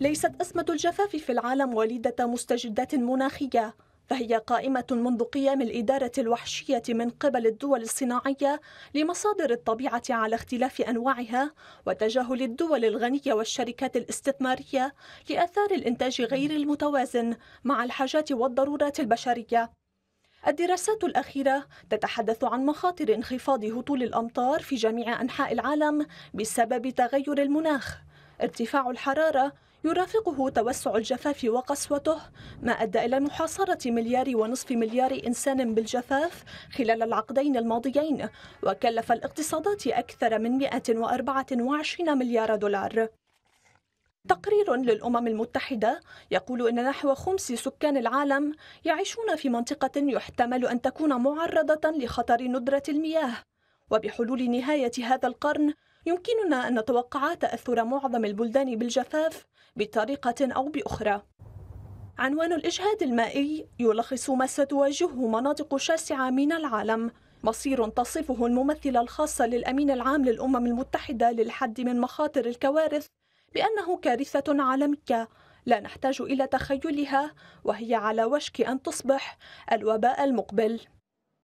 ليست أزمة الجفاف في العالم وليدة مستجدات مناخية فهي قائمة منذ قيام الإدارة الوحشية من قبل الدول الصناعية لمصادر الطبيعة على اختلاف أنواعها وتجاهل الدول الغنية والشركات الاستثمارية لآثار الإنتاج غير المتوازن مع الحاجات والضرورات البشرية. الدراسات الأخيرة تتحدث عن مخاطر انخفاض هطول الأمطار في جميع أنحاء العالم بسبب تغير المناخ، ارتفاع الحرارة، يرافقه توسع الجفاف وقسوته ما أدى إلى محاصرة مليار ونصف مليار إنسان بالجفاف خلال العقدين الماضيين وكلف الاقتصادات أكثر من 124 مليار دولار تقرير للأمم المتحدة يقول أن نحو خمس سكان العالم يعيشون في منطقة يحتمل أن تكون معرضة لخطر ندرة المياه وبحلول نهاية هذا القرن يمكننا أن نتوقع تأثر معظم البلدان بالجفاف بطريقة أو بأخرى عنوان الإجهاد المائي يلخص ما ستواجهه مناطق شاسعة من العالم مصير تصفه الممثلة الخاصة للأمين العام للأمم المتحدة للحد من مخاطر الكوارث بأنه كارثة عالمية لا نحتاج إلى تخيلها وهي على وشك أن تصبح الوباء المقبل